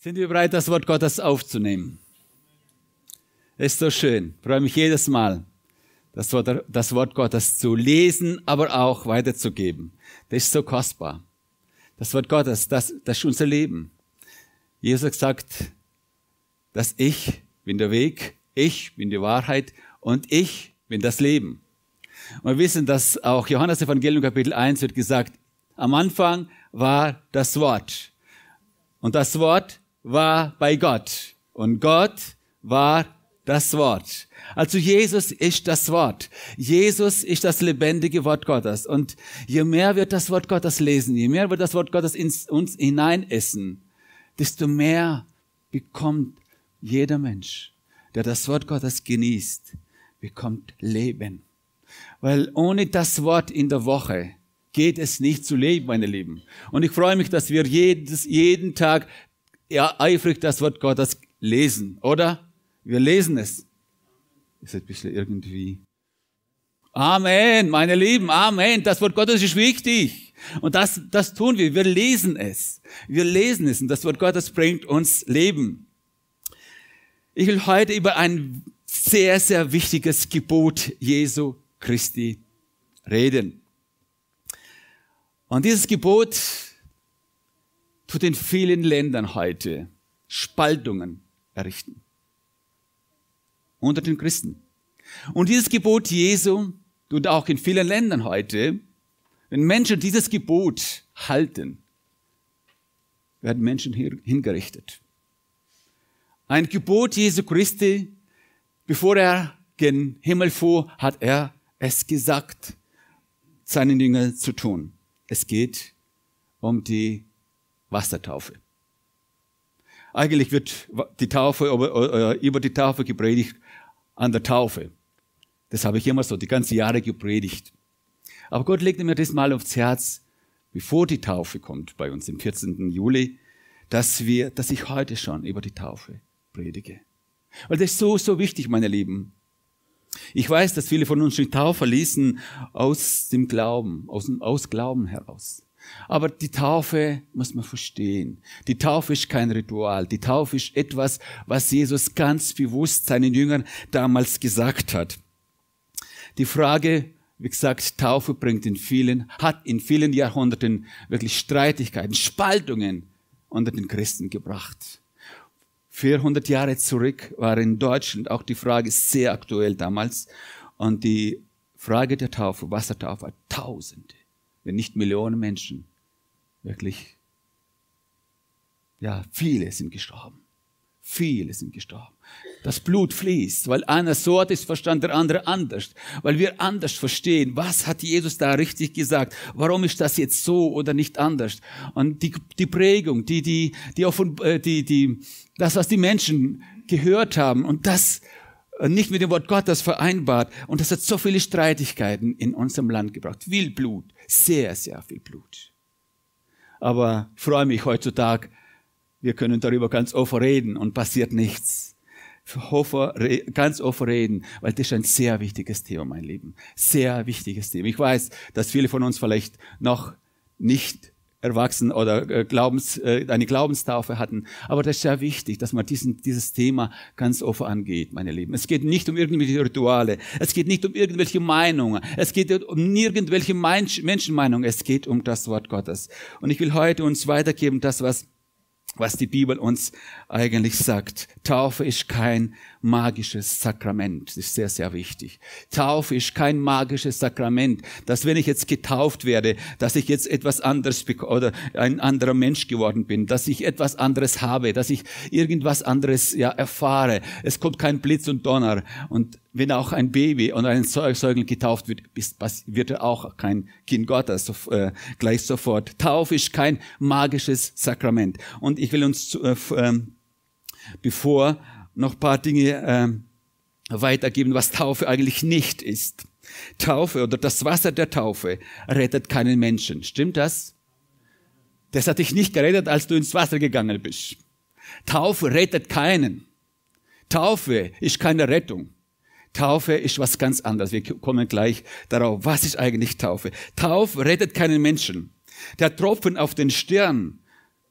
Sind wir bereit, das Wort Gottes aufzunehmen? Ist so schön. Ich freue mich jedes Mal, das Wort, das Wort Gottes zu lesen, aber auch weiterzugeben. Das ist so kostbar. Das Wort Gottes, das, das ist unser Leben. Jesus sagt, dass ich bin der Weg, ich bin die Wahrheit und ich bin das Leben. Und wir wissen, dass auch Johannes Evangelium Kapitel 1 wird gesagt, am Anfang war das Wort. Und das Wort war bei Gott und Gott war das Wort. Also Jesus ist das Wort. Jesus ist das lebendige Wort Gottes. Und je mehr wir das Wort Gottes lesen, je mehr wir das Wort Gottes in uns hineinessen, desto mehr bekommt jeder Mensch, der das Wort Gottes genießt, bekommt Leben. Weil ohne das Wort in der Woche geht es nicht zu leben, meine Lieben. Und ich freue mich, dass wir jedes, jeden Tag ja, eifrig das Wort Gottes lesen, oder? Wir lesen es. Ist ein bisschen irgendwie. Amen, meine Lieben, Amen. Das Wort Gottes ist wichtig. Und das, das tun wir. Wir lesen es. Wir lesen es. Und das Wort Gottes bringt uns Leben. Ich will heute über ein sehr, sehr wichtiges Gebot Jesu Christi reden. Und dieses Gebot zu den vielen Ländern heute Spaltungen errichten. Unter den Christen. Und dieses Gebot Jesu tut auch in vielen Ländern heute, wenn Menschen dieses Gebot halten, werden Menschen hingerichtet. Ein Gebot Jesu Christi, bevor er gen Himmel fuhr, hat er es gesagt, seinen Dingen zu tun. Es geht um die Wassertaufe. Eigentlich wird die Taufe, äh, äh, über die Taufe gepredigt an der Taufe. Das habe ich immer so die ganzen Jahre gepredigt. Aber Gott legte mir das mal aufs Herz, bevor die Taufe kommt bei uns im 14. Juli, dass wir, dass ich heute schon über die Taufe predige. Weil das ist so, so wichtig, meine Lieben. Ich weiß, dass viele von uns die Taufe ließen aus dem Glauben, aus, aus Glauben heraus. Aber die Taufe muss man verstehen. Die Taufe ist kein Ritual. Die Taufe ist etwas, was Jesus ganz bewusst seinen Jüngern damals gesagt hat. Die Frage, wie gesagt, Taufe bringt in vielen, hat in vielen Jahrhunderten wirklich Streitigkeiten, Spaltungen unter den Christen gebracht. 400 Jahre zurück war in Deutschland auch die Frage sehr aktuell damals. Und die Frage der Taufe, Wassertaufe, Tausende wenn nicht Millionen Menschen, wirklich, ja, viele sind gestorben. Viele sind gestorben. Das Blut fließt, weil einer so hat es verstanden, der andere anders. Weil wir anders verstehen, was hat Jesus da richtig gesagt? Warum ist das jetzt so oder nicht anders? Und die, die Prägung, die, die, die, offen, äh, die, die, das, was die Menschen gehört haben und das nicht mit dem Wort Gottes vereinbart. Und das hat so viele Streitigkeiten in unserem Land gebracht. Viel Blut, sehr, sehr viel Blut. Aber ich freue mich heutzutage, wir können darüber ganz offen reden und passiert nichts. Ganz offen reden, weil das ist ein sehr wichtiges Thema, mein Lieben. Sehr wichtiges Thema. Ich weiß, dass viele von uns vielleicht noch nicht erwachsen oder äh, Glaubens, äh, eine Glaubenstaufe hatten. Aber das ist ja wichtig, dass man diesen, dieses Thema ganz offen angeht, meine Lieben. Es geht nicht um irgendwelche Rituale, es geht nicht um irgendwelche Meinungen, es geht um nirgendwelche Menschenmeinungen, es geht um das Wort Gottes. Und ich will heute uns weitergeben, das, was was die Bibel uns eigentlich sagt. Taufe ist kein magisches Sakrament. Das ist sehr, sehr wichtig. Taufe ist kein magisches Sakrament, dass wenn ich jetzt getauft werde, dass ich jetzt etwas anderes oder ein anderer Mensch geworden bin, dass ich etwas anderes habe, dass ich irgendwas anderes ja, erfahre. Es kommt kein Blitz und Donner und wenn auch ein Baby und ein Säugling getauft wird, wird er auch kein Kind Gottes äh, gleich sofort. Taufe ist kein magisches Sakrament. Und ich will uns, äh, ähm, bevor noch paar Dinge ähm, weitergeben, was Taufe eigentlich nicht ist. Taufe oder das Wasser der Taufe rettet keinen Menschen. Stimmt das? Das hat dich nicht gerettet, als du ins Wasser gegangen bist. Taufe rettet keinen. Taufe ist keine Rettung. Taufe ist was ganz anderes. Wir kommen gleich darauf. Was ist eigentlich Taufe? Taufe rettet keinen Menschen. Der Tropfen auf den Stirn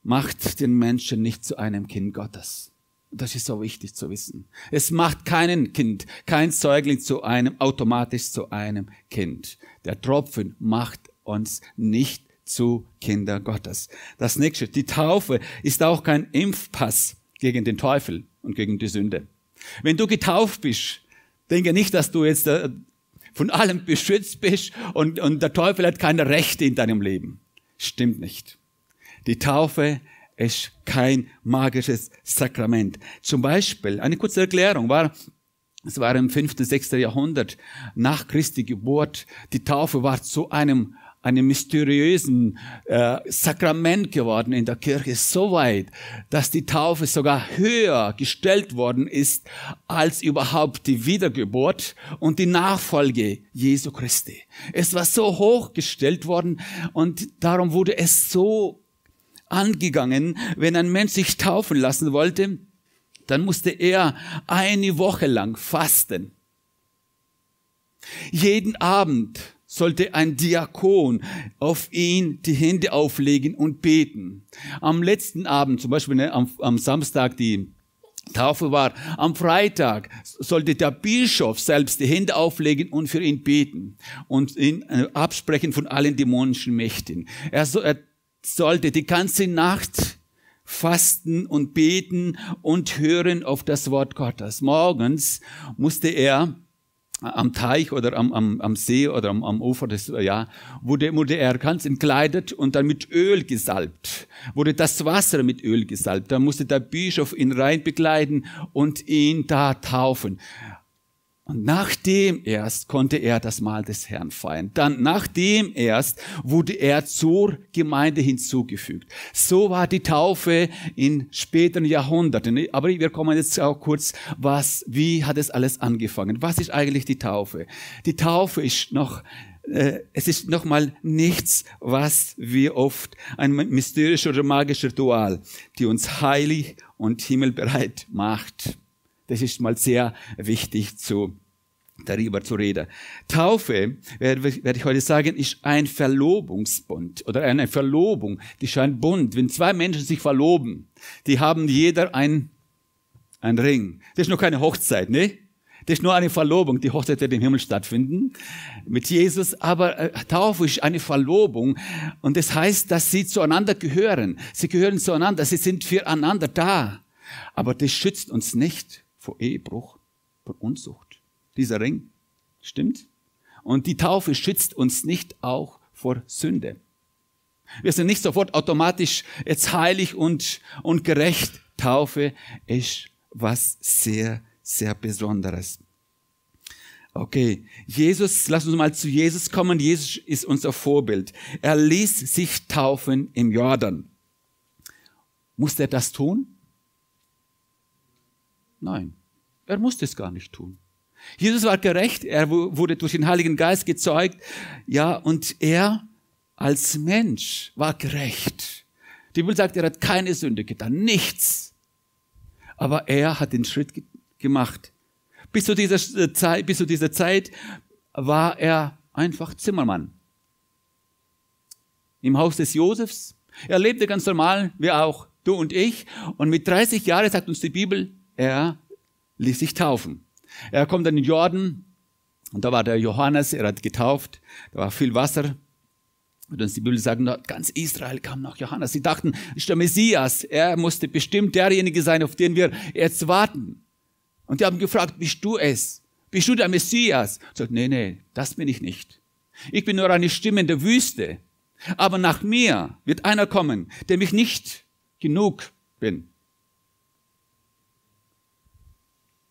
macht den Menschen nicht zu einem Kind Gottes. Das ist so wichtig zu wissen. Es macht keinen Kind, kein Säugling zu einem, automatisch zu einem Kind. Der Tropfen macht uns nicht zu Kinder Gottes. Das nächste, die Taufe ist auch kein Impfpass gegen den Teufel und gegen die Sünde. Wenn du getauft bist, Denke nicht, dass du jetzt äh, von allem beschützt bist und, und der Teufel hat keine Rechte in deinem Leben. Stimmt nicht. Die Taufe ist kein magisches Sakrament. Zum Beispiel, eine kurze Erklärung war, es war im 5., 6. Jahrhundert nach Christi Geburt, die Taufe war zu einem einem mysteriösen äh, Sakrament geworden in der Kirche, so weit, dass die Taufe sogar höher gestellt worden ist als überhaupt die Wiedergeburt und die Nachfolge Jesu Christi. Es war so hoch gestellt worden und darum wurde es so angegangen, wenn ein Mensch sich taufen lassen wollte, dann musste er eine Woche lang fasten. Jeden Abend sollte ein Diakon auf ihn die Hände auflegen und beten. Am letzten Abend, zum Beispiel ne, am, am Samstag, die Taufe war. Am Freitag sollte der Bischof selbst die Hände auflegen und für ihn beten und ihn äh, absprechen von allen dämonischen Mächten. Er, so, er sollte die ganze Nacht fasten und beten und hören auf das Wort Gottes. Morgens musste er am Teich oder am, am, am See oder am, am Ufer des, äh, ja, wurde, wurde er ganz entkleidet und dann mit Öl gesalbt. Wurde das Wasser mit Öl gesalbt. Da musste der Bischof ihn rein begleiten und ihn da taufen. Und nachdem erst konnte er das Mahl des Herrn feiern. Dann nachdem erst wurde er zur Gemeinde hinzugefügt. So war die Taufe in späteren Jahrhunderten. Ne, aber wir kommen jetzt auch kurz, was, wie hat es alles angefangen? Was ist eigentlich die Taufe? Die Taufe ist noch äh, es ist noch mal nichts, was wir oft ein mysterisches oder magisches Ritual, die uns heilig und himmelbereit macht. Das ist mal sehr wichtig zu darüber zu reden. Taufe, werde ich heute sagen, ist ein Verlobungsbund oder eine Verlobung, die ist ein Bund. Wenn zwei Menschen sich verloben, die haben jeder ein, ein Ring. Das ist nur keine Hochzeit, ne? Das ist nur eine Verlobung. Die Hochzeit wird im Himmel stattfinden mit Jesus. Aber äh, Taufe ist eine Verlobung. Und das heißt, dass sie zueinander gehören. Sie gehören zueinander. Sie sind füreinander da. Aber das schützt uns nicht vor Ehebruch, vor Unzucht. Dieser Ring, stimmt? Und die Taufe schützt uns nicht auch vor Sünde. Wir sind nicht sofort automatisch jetzt heilig und, und gerecht. Taufe ist was sehr, sehr Besonderes. Okay, Jesus, lass uns mal zu Jesus kommen. Jesus ist unser Vorbild. Er ließ sich taufen im Jordan. Musste er das tun? Nein, er musste es gar nicht tun. Jesus war gerecht, er wurde durch den Heiligen Geist gezeugt, ja, und er als Mensch war gerecht. Die Bibel sagt, er hat keine Sünde getan, nichts. Aber er hat den Schritt gemacht. Bis zu, dieser äh, Zeit, bis zu dieser Zeit war er einfach Zimmermann. Im Haus des Josefs. Er lebte ganz normal, wie auch, du und ich. Und mit 30 Jahren sagt uns die Bibel, er ließ sich taufen. Er kommt dann in Jordan und da war der Johannes, er hat getauft, da war viel Wasser. Und uns die Bibel sagt, ganz Israel kam nach Johannes. Sie dachten, ist der Messias, er musste bestimmt derjenige sein, auf den wir jetzt warten. Und die haben gefragt, bist du es? Bist du der Messias? Und sagt, nee, nee, das bin ich nicht. Ich bin nur eine Stimme in der Wüste. Aber nach mir wird einer kommen, der mich nicht genug bin.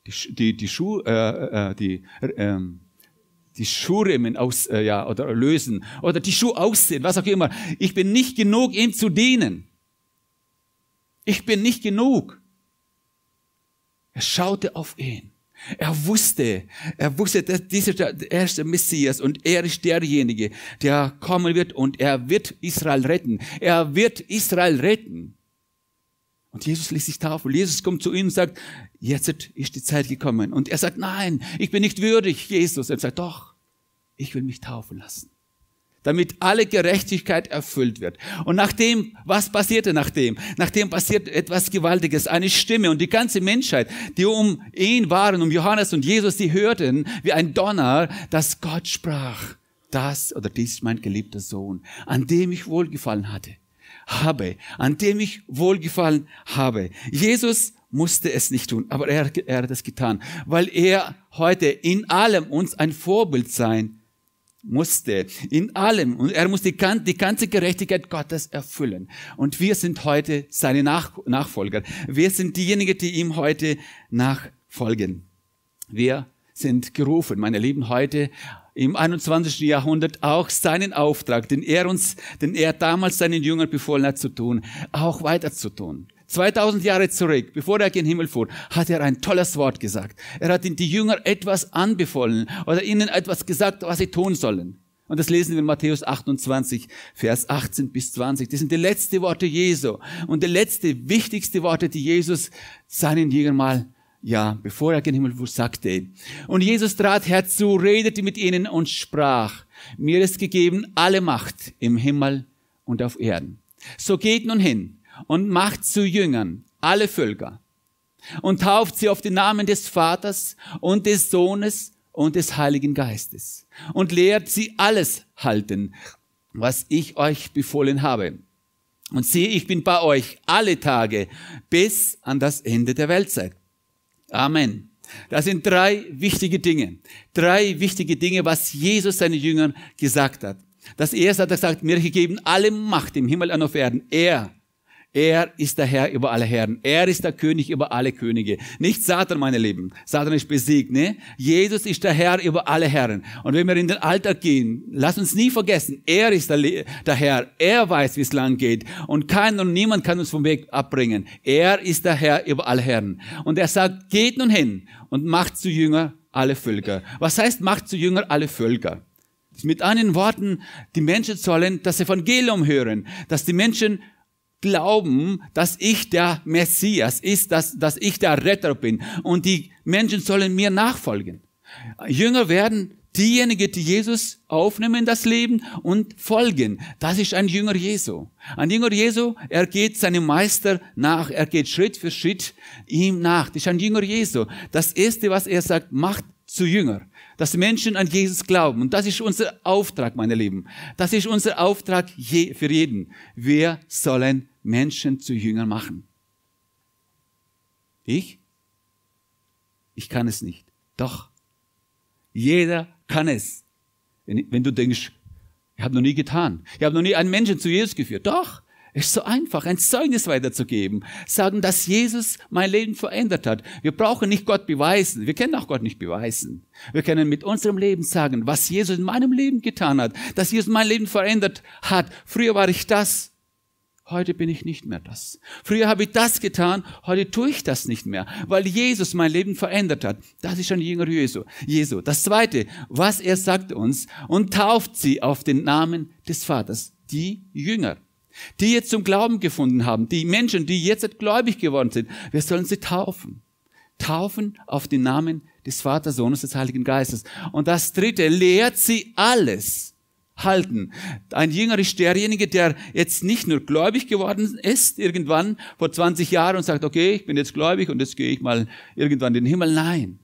die, die, die, Schuh, äh, die, äh, äh, die ähm, Schuhriemen aus, äh, ja, oder lösen oder die Schuhe aussehen, was auch immer. Ich bin nicht genug, ihm zu dienen. Ich bin nicht genug. Er schaute auf ihn. Er wusste, er wusste, dass dieser der erste Messias und er ist derjenige, der kommen wird und er wird Israel retten. Er wird Israel retten. Und Jesus ließ sich taufen. Jesus kommt zu ihm und sagt, jetzt ist die Zeit gekommen. Und er sagt, nein, ich bin nicht würdig, Jesus. Er sagt, doch, ich will mich taufen lassen. Damit alle Gerechtigkeit erfüllt wird. Und nachdem, was passierte nachdem? Nachdem passiert etwas Gewaltiges, eine Stimme und die ganze Menschheit, die um ihn waren, um Johannes und Jesus, die hörten wie ein Donner, dass Gott sprach. Das oder dies ist mein geliebter Sohn, an dem ich wohlgefallen hatte habe, an dem ich wohlgefallen habe. Jesus musste es nicht tun, aber er, er hat es getan, weil er heute in allem uns ein Vorbild sein musste. In allem. Und er muss die, die, ganze Gerechtigkeit Gottes erfüllen. Und wir sind heute seine Nach Nachfolger. Wir sind diejenigen, die ihm heute nachfolgen. Wir sind gerufen, meine Lieben, heute im 21. Jahrhundert auch seinen Auftrag, den er uns, den er damals seinen Jüngern befohlen hat zu tun, auch weiter zu tun. 2000 Jahre zurück, bevor er gen Himmel fuhr, hat er ein tolles Wort gesagt. Er hat den Jünger etwas anbefohlen oder ihnen etwas gesagt, was sie tun sollen. Und das lesen wir in Matthäus 28, Vers 18 bis 20. Das sind die letzten Worte Jesu und die letzte, wichtigste Worte, die Jesus seinen Jüngern mal ja, bevor er gen Himmel fuhr, sagte Und Jesus trat herzu, redete mit ihnen und sprach, mir ist gegeben alle Macht im Himmel und auf Erden. So geht nun hin und macht zu Jüngern alle Völker und tauft sie auf den Namen des Vaters und des Sohnes und des Heiligen Geistes und lehrt sie alles halten, was ich euch befohlen habe. Und siehe, ich bin bei euch alle Tage bis an das Ende der Weltzeit. Amen. Das sind drei wichtige Dinge. Drei wichtige Dinge, was Jesus seinen Jüngern gesagt hat. Das erste hat er gesagt, mir gegeben alle Macht im Himmel und auf Erden. Er er ist der Herr über alle Herren. Er ist der König über alle Könige. Nicht Satan, meine Lieben. Satan ist besiegt, ne? Jesus ist der Herr über alle Herren. Und wenn wir in den Alltag gehen, lass uns nie vergessen, er ist der, der Herr. Er weiß, wie es lang geht. Und kein und niemand kann uns vom Weg abbringen. Er ist der Herr über alle Herren. Und er sagt, geht nun hin und macht zu Jünger alle Völker. Was heißt, macht zu Jünger alle Völker? Mit anderen Worten, die Menschen sollen das Evangelium hören, dass die Menschen glauben, dass ich der Messias ist, dass, dass ich der Retter bin. Und die Menschen sollen mir nachfolgen. Jünger werden diejenigen, die Jesus aufnehmen das Leben und folgen. Das ist ein Jünger Jesu. Ein Jünger Jesu, er geht seinem Meister nach, er geht Schritt für Schritt ihm nach. Das ist ein Jünger Jesu. Das Erste, was er sagt, macht zu Jünger dass die Menschen an Jesus glauben. Und das ist unser Auftrag, meine Lieben. Das ist unser Auftrag je, für jeden. Wir sollen Menschen zu Jüngern machen. Ich? Ich kann es nicht. Doch. Jeder kann es. Wenn, wenn du denkst, ich habe noch nie getan. Ich habe noch nie einen Menschen zu Jesus geführt. Doch. Ist so einfach, ein Zeugnis weiterzugeben. Sagen, dass Jesus mein Leben verändert hat. Wir brauchen nicht Gott beweisen. Wir können auch Gott nicht beweisen. Wir können mit unserem Leben sagen, was Jesus in meinem Leben getan hat. Dass Jesus mein Leben verändert hat. Früher war ich das. Heute bin ich nicht mehr das. Früher habe ich das getan, heute tue ich das nicht mehr, weil Jesus mein Leben verändert hat. Das ist schon Jünger Jesu. Jesu. Das Zweite, was er sagt uns, und tauft sie auf den Namen des Vaters, die Jünger die jetzt zum Glauben gefunden haben, die Menschen, die jetzt gläubig geworden sind, wir sollen sie taufen. Taufen auf den Namen des Vaters, Sohnes, des Heiligen Geistes. Und das dritte, lehrt sie alles halten. Ein Jünger ist derjenige, der jetzt nicht nur gläubig geworden ist irgendwann vor 20 Jahren und sagt, okay, ich bin jetzt gläubig und jetzt gehe ich mal irgendwann in den Himmel. Nein.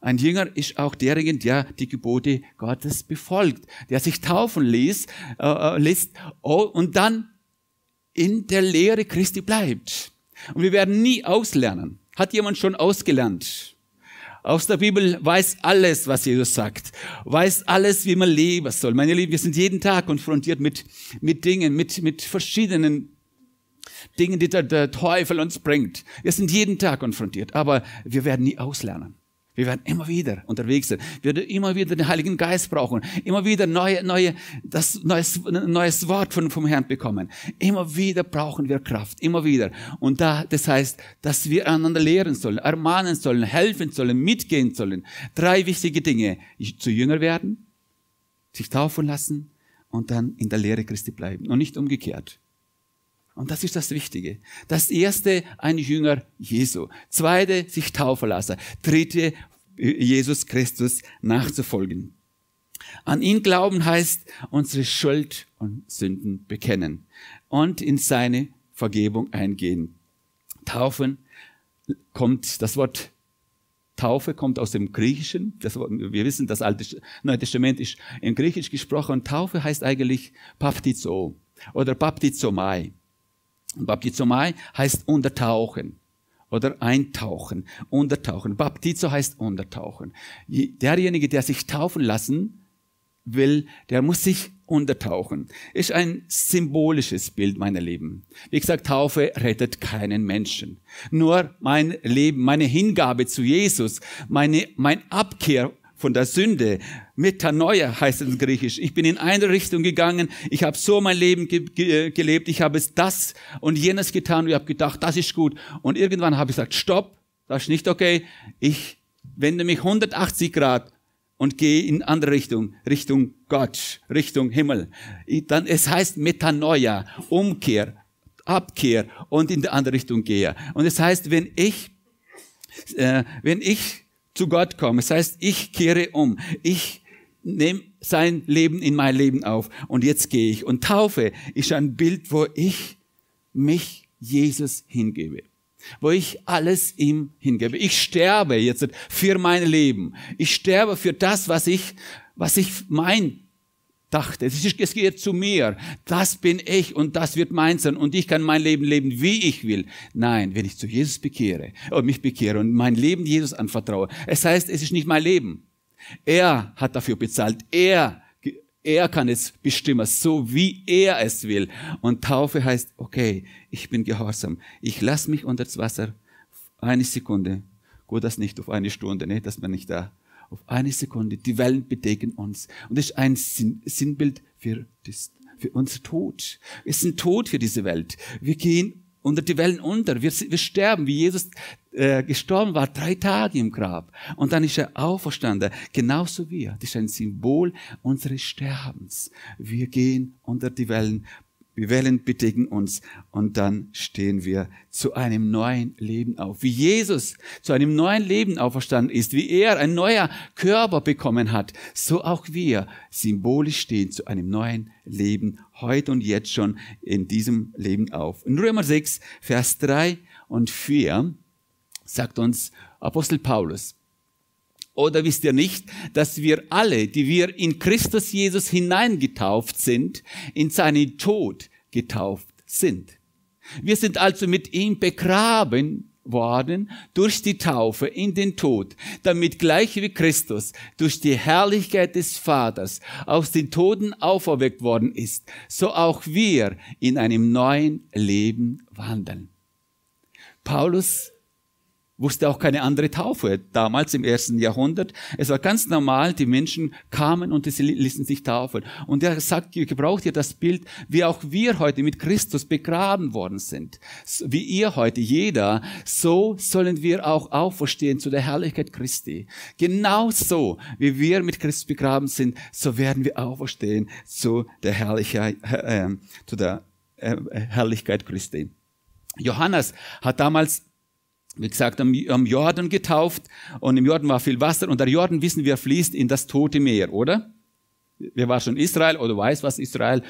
Ein Jünger ist auch derjenige, der die Gebote Gottes befolgt, der sich taufen ließ, äh, äh lässt oh, und dann in der Lehre Christi bleibt. Und wir werden nie auslernen. Hat jemand schon ausgelernt? Aus der Bibel weiß alles, was Jesus sagt, weiß alles, wie man leben soll. Meine Lieben, wir sind jeden Tag konfrontiert mit, mit Dingen, mit, mit verschiedenen Dingen, die der, der Teufel uns bringt. Wir sind jeden Tag konfrontiert, aber wir werden nie auslernen. Wir werden immer wieder unterwegs sein. Wir werden immer wieder den Heiligen Geist brauchen. Immer wieder neue, neue, das neues, neues Wort von, vom Herrn bekommen. Immer wieder brauchen wir Kraft. Immer wieder. Und da, das heißt, dass wir einander lehren sollen, ermahnen sollen, helfen sollen, mitgehen sollen. Drei wichtige Dinge. Zu Jünger werden, sich taufen lassen und dann in der Lehre Christi bleiben. Und nicht umgekehrt. Und das ist das Wichtige. Das erste, ein Jünger Jesu. Zweite, sich taufen lassen. Dritte, Jesus Christus nachzufolgen. An ihn glauben heißt, unsere Schuld und Sünden bekennen und in seine Vergebung eingehen. Taufen kommt, das Wort Taufe kommt aus dem Griechischen. Das, wir wissen, das Alte, Neue Testament ist in Griechisch gesprochen. Taufe heißt eigentlich Baptizo oder Baptizomai. Baptizomai heißt untertauchen oder eintauchen, untertauchen. Baptizo heißt untertauchen. Derjenige, der sich taufen lassen will, der muss sich untertauchen. Ist ein symbolisches Bild, meiner Lieben. Wie gesagt, Taufe rettet keinen Menschen. Nur mein Leben, meine Hingabe zu Jesus, meine, mein Abkehr von der Sünde. Metanoia heißt es in Griechisch. Ich bin in eine Richtung gegangen, ich habe so mein Leben ge ge äh, gelebt, ich habe es das und jenes getan und ich habe gedacht, das ist gut. Und irgendwann habe ich gesagt, stopp, das ist nicht okay. Ich wende mich 180 Grad und gehe in andere Richtung, Richtung Gott, Richtung Himmel. Ich, dann, es heißt Metanoia, Umkehr, Abkehr und in die andere Richtung gehe. Und es heißt, wenn ich, äh, wenn ich zu Gott komme. Das heißt, ich kehre um. Ich nehme sein Leben in mein Leben auf. Und jetzt gehe ich. Und Taufe ist ein Bild, wo ich mich Jesus hingebe. Wo ich alles ihm hingebe. Ich sterbe jetzt für mein Leben. Ich sterbe für das, was ich, was ich mein dachte. Es, ist, es gehört zu mir. Das bin ich und das wird mein sein und ich kann mein Leben leben, wie ich will. Nein, wenn ich zu Jesus bekehre und äh, mich bekehre und mein Leben Jesus anvertraue. Es heißt, es ist nicht mein Leben. Er hat dafür bezahlt. Er, er kann es bestimmen, so wie er es will. Und Taufe heißt, okay, ich bin gehorsam. Ich lasse mich unter das Wasser. Eine Sekunde. Gut, das nicht auf eine Stunde, ne? dass man nicht da auf eine Sekunde. Die Wellen bedecken uns. Und das ist ein Sinnbild für, das, für unser Tod. Wir sind tot für diese Welt. Wir gehen unter die Wellen unter. Wir, wir sterben, wie Jesus äh, gestorben war, drei Tage im Grab. Und dann ist er auferstanden, genauso wir. Das ist ein Symbol unseres Sterbens. Wir gehen unter die Wellen wir wählen, bedicken uns und dann stehen wir zu einem neuen Leben auf. Wie Jesus zu einem neuen Leben auferstanden ist, wie er ein neuer Körper bekommen hat, so auch wir symbolisch stehen zu einem neuen Leben heute und jetzt schon in diesem Leben auf. In Römer 6, Vers 3 und 4 sagt uns Apostel Paulus, oder wisst ihr nicht, dass wir alle, die wir in Christus Jesus hineingetauft sind, in seinen Tod getauft sind? Wir sind also mit ihm begraben worden durch die Taufe in den Tod, damit gleich wie Christus durch die Herrlichkeit des Vaters aus den Toten auferweckt worden ist, so auch wir in einem neuen Leben wandeln. Paulus wusste auch keine andere Taufe damals im ersten Jahrhundert. Es war ganz normal, die Menschen kamen und sie ließen sich taufen. Und er sagt, ihr gebraucht ihr das Bild, wie auch wir heute mit Christus begraben worden sind. Wie ihr heute, jeder, so sollen wir auch auferstehen zu der Herrlichkeit Christi. Genauso wie wir mit Christus begraben sind, so werden wir auferstehen zu der Herrlichkeit, äh, zu der äh, Herrlichkeit Christi. Johannes hat damals wie gesagt, am, am Jordan getauft und im Jordan war viel Wasser und der Jordan, wissen wir, fließt in das Tote Meer, oder? Wer war schon Israel oder weiß, was Israel,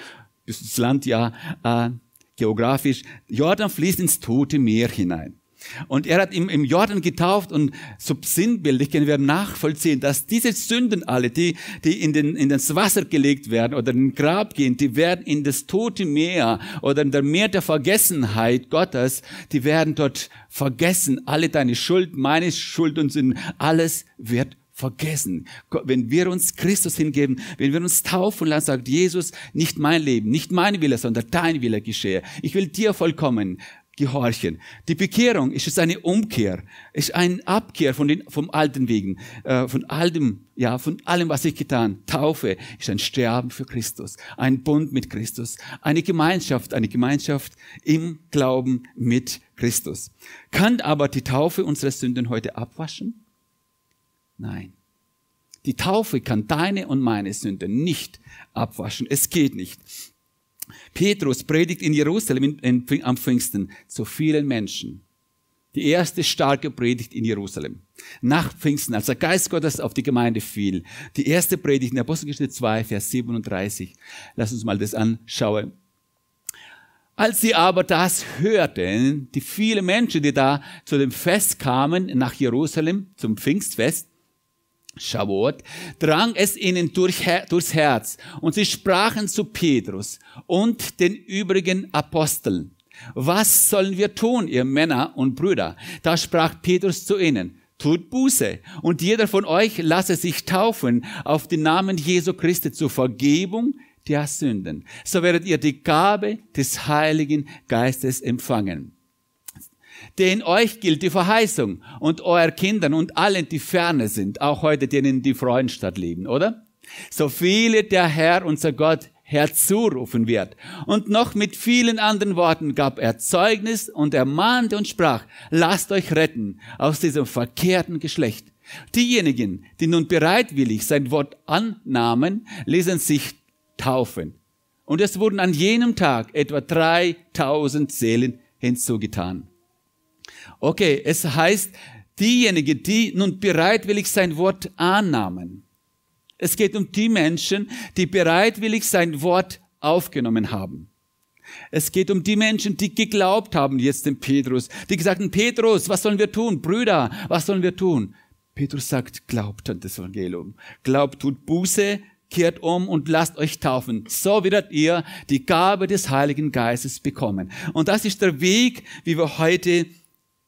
ist, das Land ja äh, geografisch, Jordan fließt ins Tote Meer hinein. Und er hat ihn im Jordan getauft und so sinnbildlich können wir nachvollziehen, dass diese Sünden alle, die, die in, den, in das Wasser gelegt werden oder in den Grab gehen, die werden in das tote Meer oder in der Meer der Vergessenheit Gottes, die werden dort vergessen. Alle deine Schuld, meine Schuld und Sünden, alles wird vergessen. Wenn wir uns Christus hingeben, wenn wir uns taufen lassen, sagt Jesus, nicht mein Leben, nicht mein Wille, sondern dein Wille geschehe. Ich will dir vollkommen gehorchen. Die Bekehrung ist es eine Umkehr, ist ein Abkehr von den, vom alten Wegen, äh, von allem, ja, von allem, was ich getan. Taufe ist ein Sterben für Christus, ein Bund mit Christus, eine Gemeinschaft, eine Gemeinschaft im Glauben mit Christus. Kann aber die Taufe unsere Sünden heute abwaschen? Nein. Die Taufe kann deine und meine Sünden nicht abwaschen. Es geht nicht. Petrus predigt in Jerusalem am Pfingsten zu vielen Menschen. Die erste starke Predigt in Jerusalem. Nach Pfingsten, als der Geist Gottes auf die Gemeinde fiel. Die erste Predigt in Apostelgeschichte 2, Vers 37. Lass uns mal das anschauen. Als sie aber das hörten, die vielen Menschen, die da zu dem Fest kamen, nach Jerusalem, zum Pfingstfest, Shavuot, drang es ihnen durch, durchs Herz und sie sprachen zu Petrus und den übrigen Aposteln. Was sollen wir tun, ihr Männer und Brüder? Da sprach Petrus zu ihnen, tut Buße und jeder von euch lasse sich taufen auf den Namen Jesu Christi zur Vergebung der Sünden. So werdet ihr die Gabe des Heiligen Geistes empfangen. Denn euch gilt die Verheißung und euer Kindern und allen, die ferne sind, auch heute denen, die Freundstadt leben, oder? So viele der Herr, unser Gott, herzurufen wird. Und noch mit vielen anderen Worten gab er Zeugnis und ermahnte und sprach, lasst euch retten aus diesem verkehrten Geschlecht. Diejenigen, die nun bereitwillig sein Wort annahmen, ließen sich taufen. Und es wurden an jenem Tag etwa 3000 Seelen hinzugetan. Okay, es heißt, diejenigen, die nun bereitwillig sein Wort annahmen. Es geht um die Menschen, die bereitwillig sein Wort aufgenommen haben. Es geht um die Menschen, die geglaubt haben jetzt dem Petrus, die gesagt haben, Petrus, was sollen wir tun? Brüder, was sollen wir tun? Petrus sagt, glaubt an das Evangelium. Glaubt, tut Buße, kehrt um und lasst euch taufen. So werdet ihr die Gabe des Heiligen Geistes bekommen. Und das ist der Weg, wie wir heute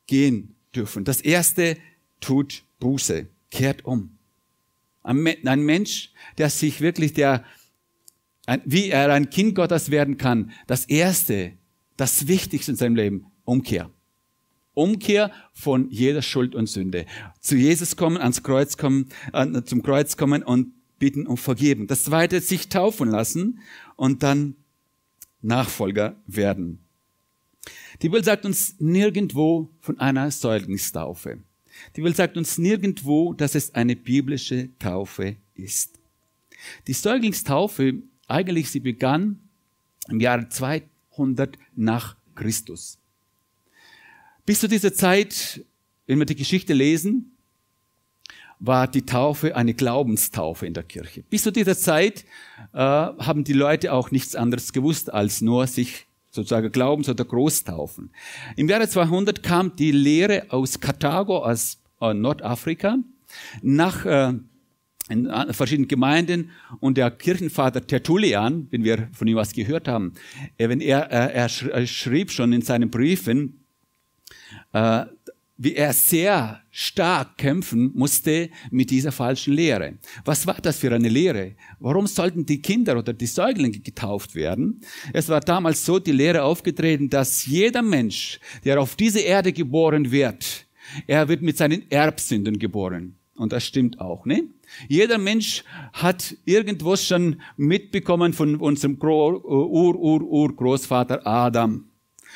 gehen dürfen. Das erste tut Buße, kehrt um. Ein Mensch, der sich wirklich der, wie er ein Kind Gottes werden kann, das erste, das wichtigste in seinem Leben, Umkehr. Umkehr von jeder Schuld und Sünde. Zu Jesus kommen, ans Kreuz kommen, zum Kreuz kommen und bitten um Vergeben. Das zweite, sich taufen lassen und dann Nachfolger werden. Die Bibel sagt uns nirgendwo von einer Säuglingstaufe. Die Bibel sagt uns nirgendwo, dass es eine biblische Taufe ist. Die Säuglingstaufe, eigentlich sie begann im Jahre 200 nach Christus. Bis zu dieser Zeit, wenn wir die Geschichte lesen, war die Taufe eine Glaubenstaufe in der Kirche. Bis zu dieser Zeit äh, haben die Leute auch nichts anderes gewusst, als nur sich sozusagen Glaubens- oder Großtaufen. Im Jahre 200 kam die Lehre aus Karthago, aus äh, Nordafrika, nach äh, in äh, verschiedenen Gemeinden und der Kirchenvater Tertullian, wenn wir von ihm was gehört haben, äh, wenn er, äh, er, äh, schrieb schon in seinen Briefen, äh, wie er sehr stark kämpfen musste mit dieser falschen Lehre. Was war das für eine Lehre? Warum sollten die Kinder oder die Säuglinge getauft werden? Es war damals so die Lehre aufgetreten, dass jeder Mensch, der auf diese Erde geboren wird, er wird mit seinen Erbsünden geboren. Und das stimmt auch, ne? Jeder Mensch hat irgendwas schon mitbekommen von unserem Ur-Ur-Ur-Großvater Adam.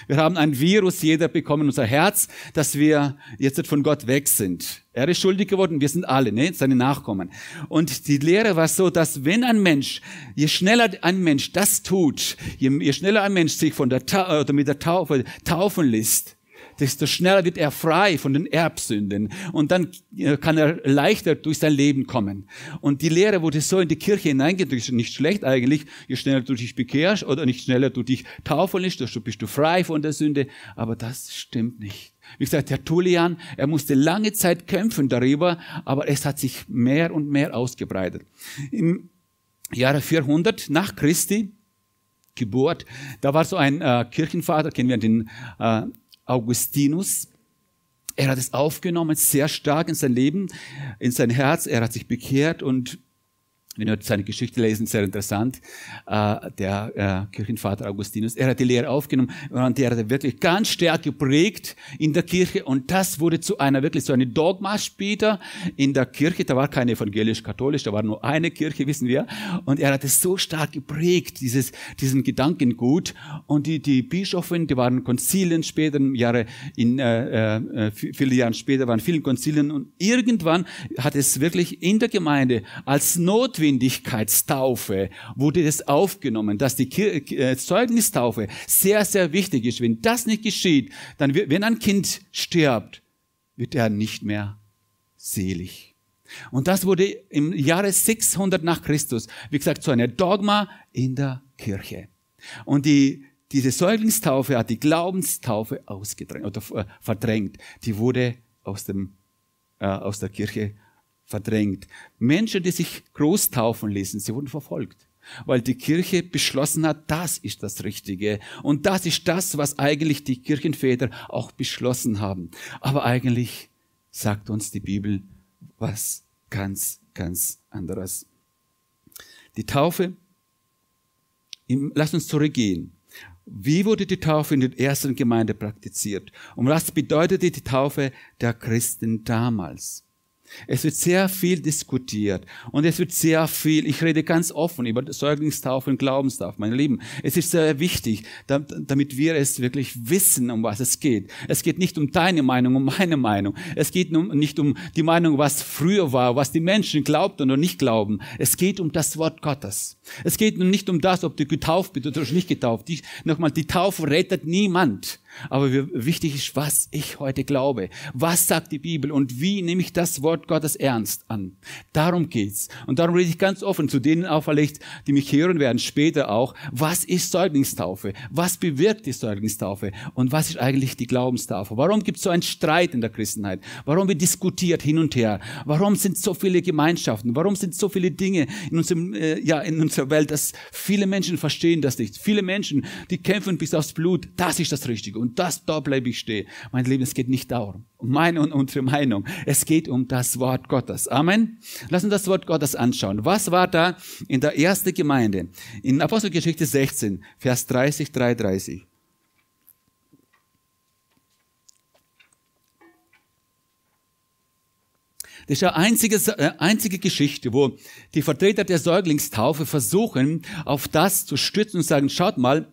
Wir haben ein Virus, jeder bekommen unser Herz, dass wir jetzt von Gott weg sind. Er ist schuldig geworden, wir sind alle, ne? seine Nachkommen. Und die Lehre war so, dass wenn ein Mensch, je schneller ein Mensch das tut, je, je schneller ein Mensch sich von der, Ta äh, oder mit der Taufe taufen lässt, desto schneller wird er frei von den Erbsünden und dann äh, kann er leichter durch sein Leben kommen. Und die Lehre wurde so in die Kirche hineingedrückt, nicht schlecht eigentlich, je schneller du dich bekehrst oder nicht schneller du dich taufen lässt, desto bist du frei von der Sünde, aber das stimmt nicht. Wie gesagt, der Tertullian, er musste lange Zeit kämpfen darüber, aber es hat sich mehr und mehr ausgebreitet. Im Jahre 400 nach Christi Geburt, da war so ein äh, Kirchenvater, kennen wir den äh, Augustinus. Er hat es aufgenommen, sehr stark in sein Leben, in sein Herz. Er hat sich bekehrt und wenn wir seine Geschichte lesen, sehr interessant, äh, der äh, Kirchenvater Augustinus, er hat die Lehre aufgenommen und er hat wirklich ganz stark geprägt in der Kirche und das wurde zu einer wirklich so eine Dogma später in der Kirche, da war keine evangelisch-katholisch, da war nur eine Kirche, wissen wir, und er hat es so stark geprägt, dieses, diesen Gedankengut und die, die Bischofin, die waren Konzilien später, Jahre in, äh, äh, äh viele Jahre später waren vielen Konzilien und irgendwann hat es wirklich in der Gemeinde als notwendig Geschwindigkeitstaufe wurde es aufgenommen, dass die äh, Zeugnistaufe sehr, sehr wichtig ist. Wenn das nicht geschieht, dann, wenn ein Kind stirbt, wird er nicht mehr selig. Und das wurde im Jahre 600 nach Christus, wie gesagt, zu einem Dogma in der Kirche. Und die, diese Säuglingstaufe hat die Glaubenstaufe ausgedrängt oder äh, verdrängt. Die wurde aus, dem, äh, aus der Kirche verdrängt. Menschen, die sich groß taufen ließen, sie wurden verfolgt, weil die Kirche beschlossen hat, das ist das Richtige. Und das ist das, was eigentlich die Kirchenväter auch beschlossen haben. Aber eigentlich sagt uns die Bibel was ganz, ganz anderes. Die Taufe, lass uns zurückgehen. Wie wurde die Taufe in der ersten Gemeinde praktiziert? Und was bedeutete die Taufe der Christen damals? Es wird sehr viel diskutiert und es wird sehr viel, ich rede ganz offen über Säuglingstaufe und Glaubenstaufe, meine Lieben. Es ist sehr wichtig, damit wir es wirklich wissen, um was es geht. Es geht nicht um deine Meinung, um meine Meinung. Es geht nicht um die Meinung, was früher war, was die Menschen glaubten oder nicht glauben. Es geht um das Wort Gottes. Es geht nicht um das, ob du getauft bist oder nicht getauft. nochmal, die Taufe rettet niemand. Aber wichtig ist, was ich heute glaube. Was sagt die Bibel und wie nehme ich das Wort Gottes ernst an? Darum geht's. Und darum rede ich ganz offen zu denen auch vielleicht, die mich hören werden, später auch. Was ist Säuglingstaufe? Was bewirkt die Säuglingstaufe? Und was ist eigentlich die Glaubenstaufe? Warum gibt es so einen Streit in der Christenheit? Warum wird diskutiert hin und her? Warum sind so viele Gemeinschaften? Warum sind so viele Dinge in unserem, äh, ja, in unserer Welt, dass viele Menschen verstehen das nicht? Viele Menschen, die kämpfen bis aufs Blut. Das ist das Richtige. Und das, da bleibe ich stehen. Mein Lieben, es geht nicht darum. Um meine und unsere Meinung. Es geht um das Wort Gottes. Amen. Lass uns das Wort Gottes anschauen. Was war da in der ersten Gemeinde? In Apostelgeschichte 16, Vers 30, 33. Das ist die einzige, äh, einzige Geschichte, wo die Vertreter der Säuglingstaufe versuchen, auf das zu stützen und sagen, schaut mal,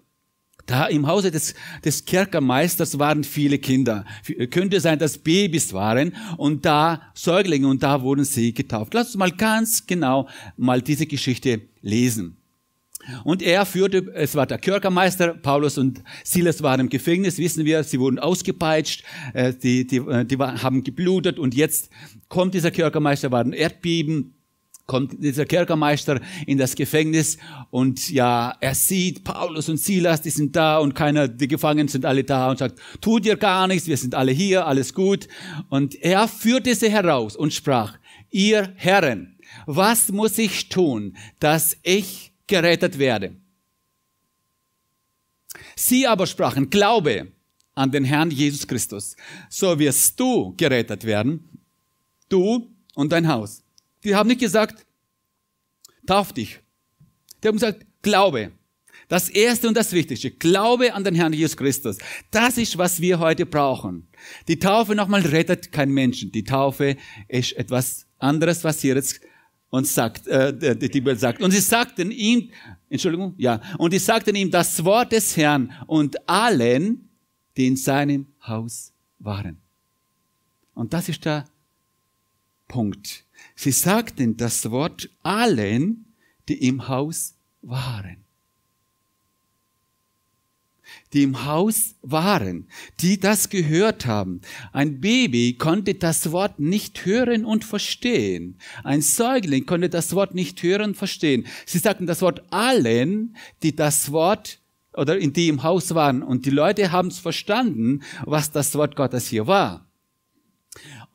da im Hause des, des Kerkermeisters waren viele Kinder. Äh, könnte sein, dass Babys waren und da Säuglinge und da wurden sie getauft. Lass uns mal ganz genau mal diese Geschichte lesen. Und er führte, es war der Kerkermeister, Paulus und Silas waren im Gefängnis, wissen wir, sie wurden ausgepeitscht, äh, die, die, äh, die haben geblutet und jetzt kommt dieser Kerkermeister, war ein Erdbeben, kommt dieser Kerkermeister in das Gefängnis und ja, er sieht Paulus und Silas, die sind da und keiner, die Gefangenen sind alle da und sagt, tut ihr gar nichts, wir sind alle hier, alles gut. Und er führte sie heraus und sprach, ihr Herren, was muss ich tun, dass ich gerettet werde? Sie aber sprachen, glaube an den Herrn Jesus Christus, so wirst du gerettet werden, du und dein Haus. Die haben nicht gesagt, tauf dich. Die haben gesagt, glaube. Das erste und das wichtigste. Glaube an den Herrn Jesus Christus. Das ist, was wir heute brauchen. Die Taufe nochmal rettet keinen Menschen. Die Taufe ist etwas anderes, was hier jetzt uns sagt, äh, die Bibel sagt. Und sie sagten ihm, Entschuldigung, ja, und sie sagten ihm das Wort des Herrn und allen, die in seinem Haus waren. Und das ist der Punkt. Sie sagten das Wort allen, die im Haus waren. Die im Haus waren, die das gehört haben. Ein Baby konnte das Wort nicht hören und verstehen. Ein Säugling konnte das Wort nicht hören und verstehen. Sie sagten das Wort allen, die das Wort oder in die im Haus waren. Und die Leute haben es verstanden, was das Wort Gottes hier war.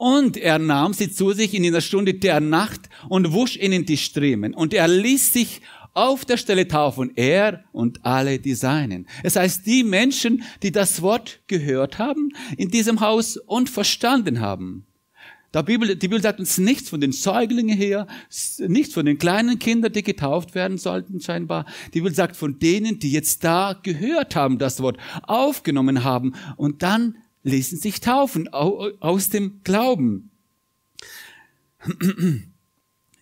Und er nahm sie zu sich in einer Stunde der Nacht und wusch ihnen die Striemen. Und er ließ sich auf der Stelle taufen, er und alle die Seinen. Es heißt, die Menschen, die das Wort gehört haben in diesem Haus und verstanden haben. Die Bibel, die Bibel sagt uns nichts von den Säuglingen her, nichts von den kleinen Kindern, die getauft werden sollten scheinbar. Die Bibel sagt von denen, die jetzt da gehört haben, das Wort aufgenommen haben und dann ließen sich taufen aus dem Glauben.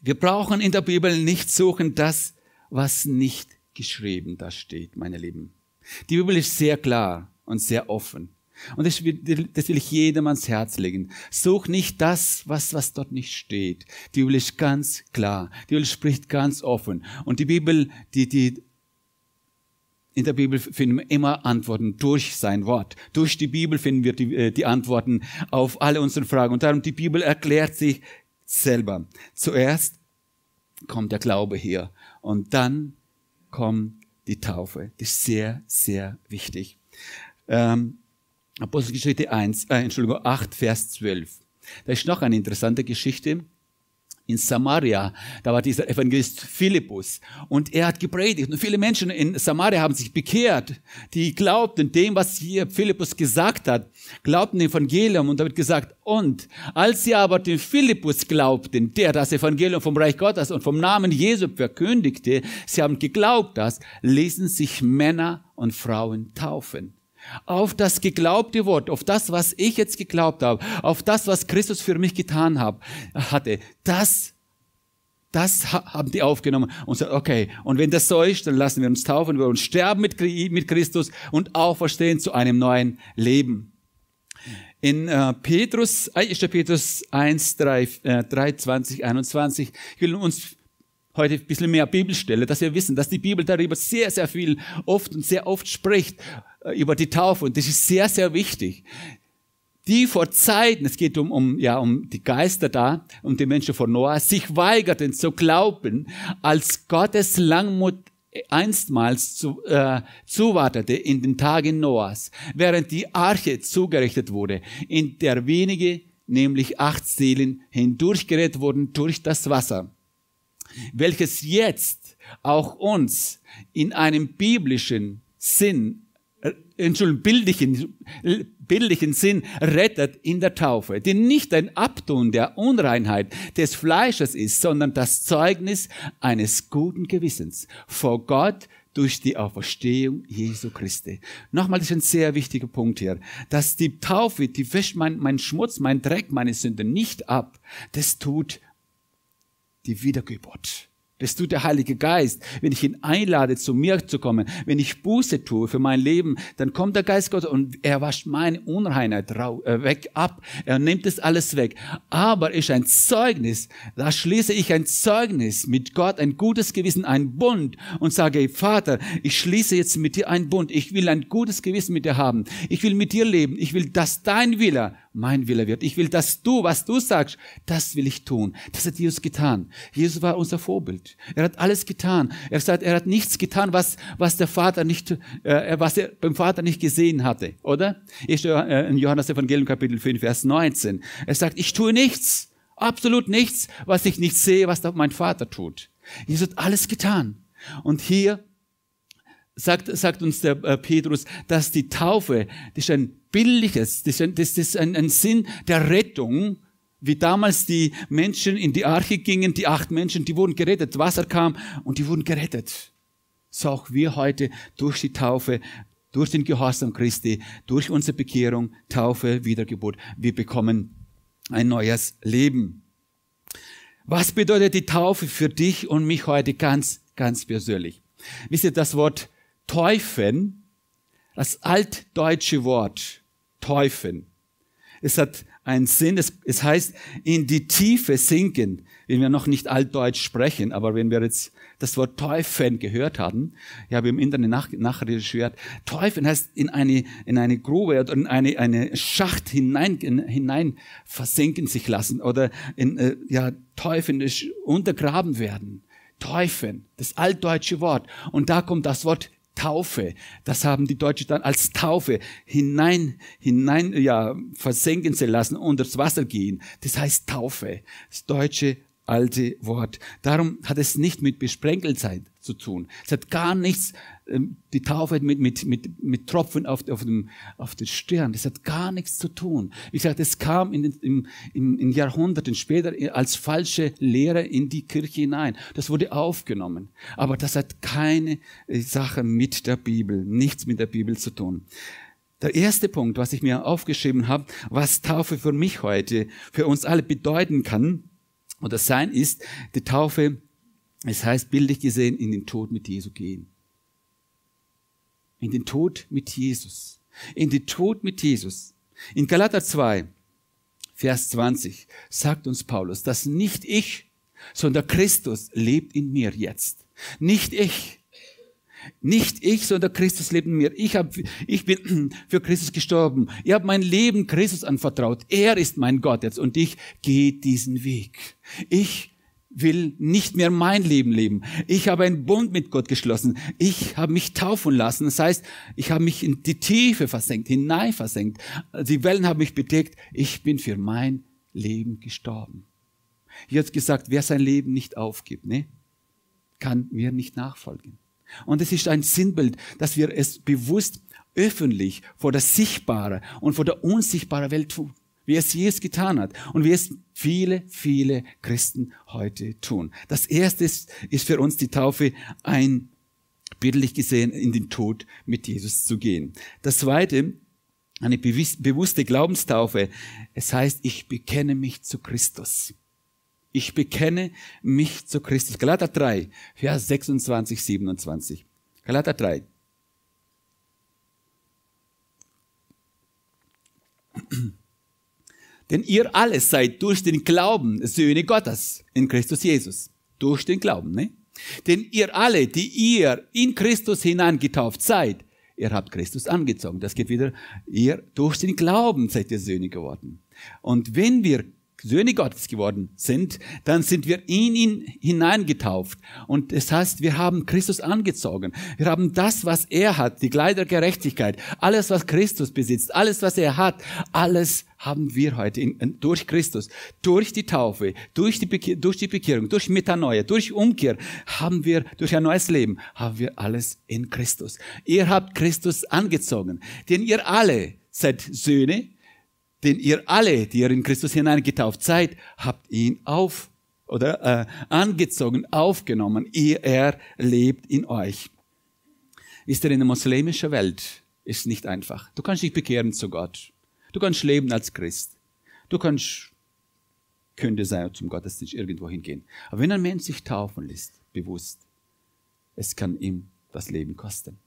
Wir brauchen in der Bibel nicht suchen das, was nicht geschrieben da steht, meine Lieben. Die Bibel ist sehr klar und sehr offen. Und das will, das will ich jedem ans Herz legen. Such nicht das, was, was dort nicht steht. Die Bibel ist ganz klar. Die Bibel spricht ganz offen. Und die Bibel, die, die in der Bibel finden wir immer Antworten durch sein Wort. Durch die Bibel finden wir die, äh, die Antworten auf alle unsere Fragen. Und darum, die Bibel erklärt sich selber. Zuerst kommt der Glaube hier und dann kommt die Taufe. Das ist sehr, sehr wichtig. Ähm, Apostelgeschichte 1, äh, Entschuldigung, 8, Vers 12. Da ist noch eine interessante Geschichte in Samaria. Da war dieser Evangelist Philippus und er hat gepredigt und viele Menschen in Samaria haben sich bekehrt, die glaubten dem, was hier Philippus gesagt hat, glaubten dem Evangelium und damit gesagt, und als sie aber den Philippus glaubten, der das Evangelium vom Reich Gottes und vom Namen Jesu verkündigte, sie haben geglaubt dass ließen sich Männer und Frauen taufen auf das geglaubte Wort, auf das, was ich jetzt geglaubt habe, auf das, was Christus für mich getan hab, hatte, das, das haben die aufgenommen und sagt, okay, und wenn das so ist, dann lassen wir uns taufen, wir uns sterben mit, mit Christus und auferstehen zu einem neuen Leben. In äh, Petrus, 1. Äh, Petrus 1, 3, äh, 3, 20, 21, ich will uns heute ein bisschen mehr Bibelstelle, dass wir wissen, dass die Bibel darüber sehr, sehr viel oft und sehr oft spricht, äh, über die Taufe. Und das ist sehr, sehr wichtig. Die vor Zeiten, es geht um, um, ja, um die Geister da, um die Menschen von Noah, sich weigerten zu glauben, als Gottes Langmut einstmals zu, äh, zuwartete in den Tagen Noahs, während die Arche zugerichtet wurde, in der wenige, nämlich acht Seelen, hindurchgerät wurden durch das Wasser, welches jetzt auch uns in einem biblischen Sinn Entschuldigung, bildlichen, bildlichen Sinn rettet in der Taufe, die nicht ein Abtun der Unreinheit des Fleisches ist, sondern das Zeugnis eines guten Gewissens vor Gott durch die Auferstehung Jesu Christi. Nochmal, das ist ein sehr wichtiger Punkt hier, dass die Taufe, die wäscht mein, mein Schmutz, mein Dreck, meine Sünde nicht ab. Das tut die Wiedergeburt. Das tut der Heilige Geist? Wenn ich ihn einlade, zu mir zu kommen, wenn ich Buße tue für mein Leben, dann kommt der Geist Gottes und er wascht meine Unreinheit äh, weg ab. Er nimmt es alles weg. Aber ist ein Zeugnis. Da schließe ich ein Zeugnis mit Gott, ein gutes Gewissen, ein Bund und sage, Vater, ich schließe jetzt mit dir einen Bund. Ich will ein gutes Gewissen mit dir haben. Ich will mit dir leben. Ich will, dass dein Wille mein Wille wird. Ich will, dass du, was du sagst, das will ich tun. Das hat Jesus getan. Jesus war unser Vorbild. Er hat alles getan. Er sagt, er hat nichts getan, was, was der Vater nicht, äh, was er beim Vater nicht gesehen hatte, oder? Ich, äh, in Johannes Evangelium Kapitel 5, Vers 19. Er sagt, ich tue nichts, absolut nichts, was ich nicht sehe, was mein Vater tut. Jesus hat alles getan. Und hier sagt, sagt uns der äh, Petrus, dass die Taufe, das ist ein bildliches, das ist ein, das ist ein, ein Sinn der Rettung, wie damals die Menschen in die Arche gingen, die acht Menschen, die wurden gerettet. Wasser kam und die wurden gerettet. So auch wir heute durch die Taufe, durch den Gehorsam Christi, durch unsere Bekehrung, Taufe, Wiedergeburt. Wir bekommen ein neues Leben. Was bedeutet die Taufe für dich und mich heute ganz, ganz persönlich? Wisst ihr, das Wort Teufen, das altdeutsche Wort Teufen, es hat einen Sinn. Es, es heißt, in die Tiefe sinken, wenn wir noch nicht altdeutsch sprechen, aber wenn wir jetzt das Wort Teufeln gehört haben, ich habe im Internet nach, nachrecherchiert, Teufeln heißt in eine, in eine Grube oder in eine, eine Schacht hinein, in, hinein versinken sich lassen oder in, äh, ja, teufeln, untergraben werden. Teufeln, das altdeutsche Wort. Und da kommt das Wort Taufe. Das haben die Deutschen dann als Taufe hinein, hinein, ja, versenken sie lassen, unter das Wasser gehen. Das heißt Taufe. Das deutsche alte Wort. Darum hat es nicht mit Besprenkelzeit zu tun. Es hat gar nichts, ähm, die Taufe mit, mit, mit, mit Tropfen auf, auf, dem, auf der Stirn, das hat gar nichts zu tun. Wie gesagt, es kam in, den, in, in Jahrhunderten später als falsche Lehre in die Kirche hinein. Das wurde aufgenommen. Aber das hat keine äh, Sache mit der Bibel, nichts mit der Bibel zu tun. Der erste Punkt, was ich mir aufgeschrieben habe, was Taufe für mich heute, für uns alle bedeuten kann, und das Sein ist die Taufe, es heißt bildlich gesehen, in den Tod mit Jesu gehen. In den Tod mit Jesus. In den Tod mit Jesus. In Galater 2, Vers 20 sagt uns Paulus, dass nicht ich, sondern Christus lebt in mir jetzt. Nicht ich, nicht ich, sondern Christus lebt in mir. Ich, hab, ich bin für Christus gestorben. Ich habe mein Leben Christus anvertraut. Er ist mein Gott jetzt und ich gehe diesen Weg. Ich will nicht mehr mein Leben leben. Ich habe einen Bund mit Gott geschlossen. Ich habe mich taufen lassen. Das heißt, ich habe mich in die Tiefe versenkt, hinein versenkt. Die Wellen haben mich bedeckt. Ich bin für mein Leben gestorben. Jetzt gesagt, wer sein Leben nicht aufgibt, ne, kann mir nicht nachfolgen. Und es ist ein Sinnbild, dass wir es bewusst öffentlich vor der sichtbaren und vor der unsichtbaren Welt tun. Wie es Jesus getan hat und wie es viele, viele Christen heute tun. Das erste ist, für uns die Taufe ein bildlich gesehen in den Tod mit Jesus zu gehen. Das zweite, eine bewusste Glaubenstaufe. Es heißt, ich bekenne mich zu Christus. Ich bekenne mich zu Christus. Galater 3, Vers 26, 27. Galater 3. Denn ihr alle seid durch den Glauben Söhne Gottes in Christus Jesus. Durch den Glauben, ne? Denn ihr alle, die ihr in Christus hineingetauft seid, ihr habt Christus angezogen. Das geht wieder, ihr durch den Glauben seid ihr Söhne geworden. Und wenn wir Söhne Gottes geworden sind, dann sind wir in ihn hineingetauft. Und das heißt, wir haben Christus angezogen. Wir haben das, was er hat, die Kleider Gerechtigkeit, alles, was Christus besitzt, alles, was er hat, alles haben wir heute in, durch Christus, durch die Taufe, durch die, durch die Bekehrung, durch Metanoia, durch Umkehr haben wir, durch ein neues Leben, haben wir alles in Christus. Ihr habt Christus angezogen, denn ihr alle seid Söhne denn ihr alle, die ihr in Christus hineingetauft seid, habt ihn auf oder äh, angezogen, aufgenommen. Ihr, er lebt in euch. Ist er in der muslimischen Welt? Ist nicht einfach. Du kannst dich bekehren zu Gott. Du kannst leben als Christ. Du kannst könnte sein zum Gottesdienst irgendwo hingehen. Aber wenn ein Mensch sich taufen lässt, bewusst, es kann ihm das Leben kosten.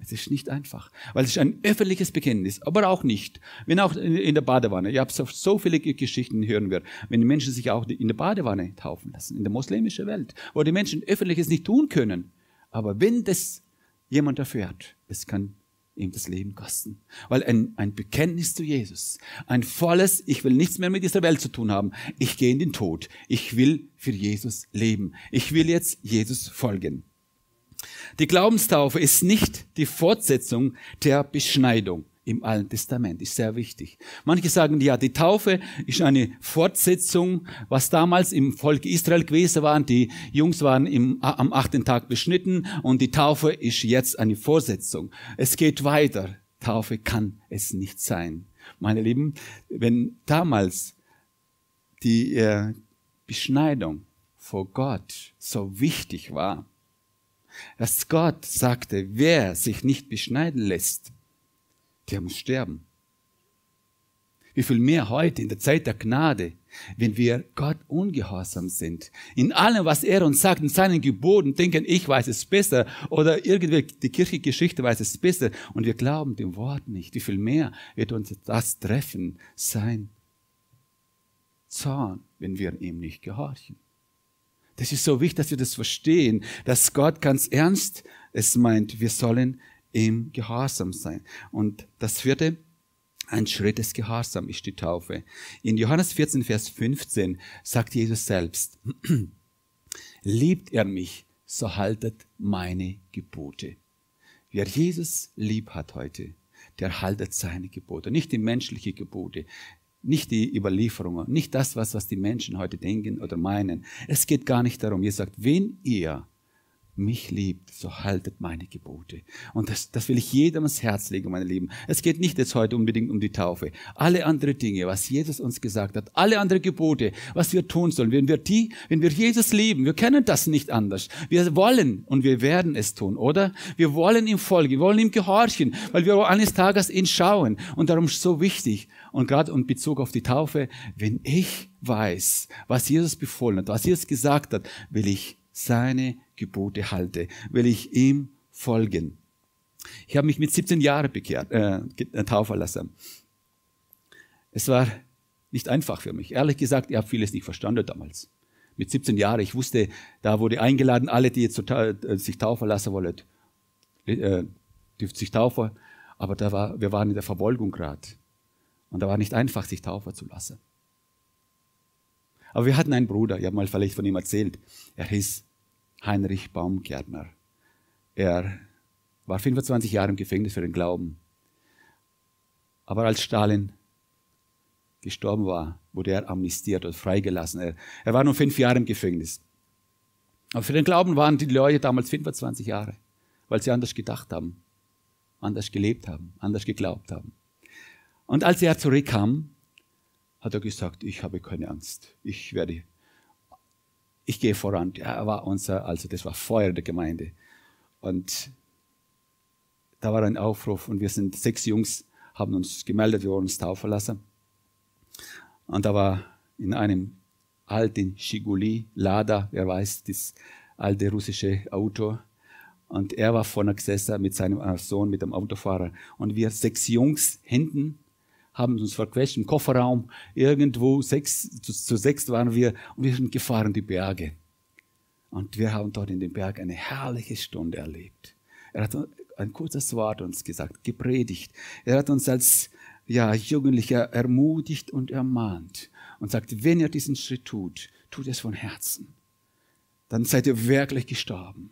Es ist nicht einfach, weil es ist ein öffentliches Bekenntnis, aber auch nicht. Wenn auch in der Badewanne, ihr habt so viele Geschichten hören wir, wenn die Menschen sich auch in der Badewanne taufen lassen, in der muslimischen Welt, wo die Menschen öffentliches nicht tun können. Aber wenn das jemand dafür hat, es kann ihm das Leben kosten. Weil ein, ein Bekenntnis zu Jesus, ein volles, ich will nichts mehr mit dieser Welt zu tun haben, ich gehe in den Tod, ich will für Jesus leben, ich will jetzt Jesus folgen. Die Glaubenstaufe ist nicht die Fortsetzung der Beschneidung im Alten Testament. Ist sehr wichtig. Manche sagen, ja, die Taufe ist eine Fortsetzung, was damals im Volk Israel gewesen war. Die Jungs waren im, am achten Tag beschnitten und die Taufe ist jetzt eine Vorsetzung. Es geht weiter. Taufe kann es nicht sein. Meine Lieben, wenn damals die äh, Beschneidung vor Gott so wichtig war, dass Gott sagte, wer sich nicht beschneiden lässt, der muss sterben. Wie viel mehr heute in der Zeit der Gnade, wenn wir Gott ungehorsam sind. In allem, was er uns sagt, in seinen Geboten denken, ich weiß es besser oder irgendwie die Kirchengeschichte weiß es besser und wir glauben dem Wort nicht. Wie viel mehr wird uns das treffen, sein Zorn, wenn wir ihm nicht gehorchen. Das ist so wichtig, dass wir das verstehen, dass Gott ganz ernst es meint, wir sollen im Gehorsam sein. Und das vierte, ein Schritt des Gehorsam ist die Taufe. In Johannes 14, Vers 15 sagt Jesus selbst, liebt er mich, so haltet meine Gebote. Wer Jesus lieb hat heute, der haltet seine Gebote, nicht die menschliche Gebote, nicht die Überlieferungen, nicht das, was, was die Menschen heute denken oder meinen. Es geht gar nicht darum. Ihr sagt, wenn ihr mich liebt, so haltet meine Gebote. Und das, das will ich jedem ans Herz legen, meine Lieben. Es geht nicht jetzt heute unbedingt um die Taufe. Alle anderen Dinge, was Jesus uns gesagt hat, alle anderen Gebote, was wir tun sollen, wenn wir die, wenn wir Jesus lieben, wir kennen das nicht anders. Wir wollen und wir werden es tun, oder? Wir wollen ihm folgen, wir wollen ihm gehorchen, weil wir eines Tages ihn schauen. Und darum ist so wichtig. Und gerade in Bezug auf die Taufe, wenn ich weiß, was Jesus befohlen hat, was Jesus gesagt hat, will ich seine Gebote halte, will ich ihm folgen. Ich habe mich mit 17 Jahren bekehrt, äh, äh, taufen lassen. Es war nicht einfach für mich. Ehrlich gesagt, ich habe vieles nicht verstanden damals. Mit 17 Jahren, ich wusste, da wurde eingeladen, alle, die jetzt äh, sich taufen lassen wollen, äh, dürft sich taufen. Aber da war, wir waren in der Verfolgung gerade. Und da war nicht einfach, sich taufen zu lassen. Aber wir hatten einen Bruder, ich habe mal vielleicht von ihm erzählt. Er hieß Heinrich Baumgärtner. Er war 25 Jahre im Gefängnis für den Glauben. Aber als Stalin gestorben war, wurde er amnestiert und freigelassen. Er, er war nur fünf Jahre im Gefängnis. Aber für den Glauben waren die Leute damals 25 Jahre, weil sie anders gedacht haben, anders gelebt haben, anders geglaubt haben. Und als er zurückkam, hat er gesagt, ich habe keine Angst, ich werde ich gehe voran. Ja, er war unser, also das war Feuer der Gemeinde. Und da war ein Aufruf und wir sind sechs Jungs, haben uns gemeldet, wir wollen uns taufen lassen. Und da war in einem alten Shiguli, Lada, wer weiß, das alte russische Auto. Und er war vorne gesessen mit seinem äh, Sohn, mit dem Autofahrer. Und wir sechs Jungs hinten haben uns verquetscht im Kofferraum. Irgendwo sechs, zu, zu sechs waren wir und wir sind gefahren die Berge. Und wir haben dort in den Berg eine herrliche Stunde erlebt. Er hat ein kurzes Wort uns gesagt, gepredigt. Er hat uns als ja, Jugendlicher ermutigt und ermahnt und sagt, wenn ihr diesen Schritt tut, tut es von Herzen. Dann seid ihr wirklich gestorben.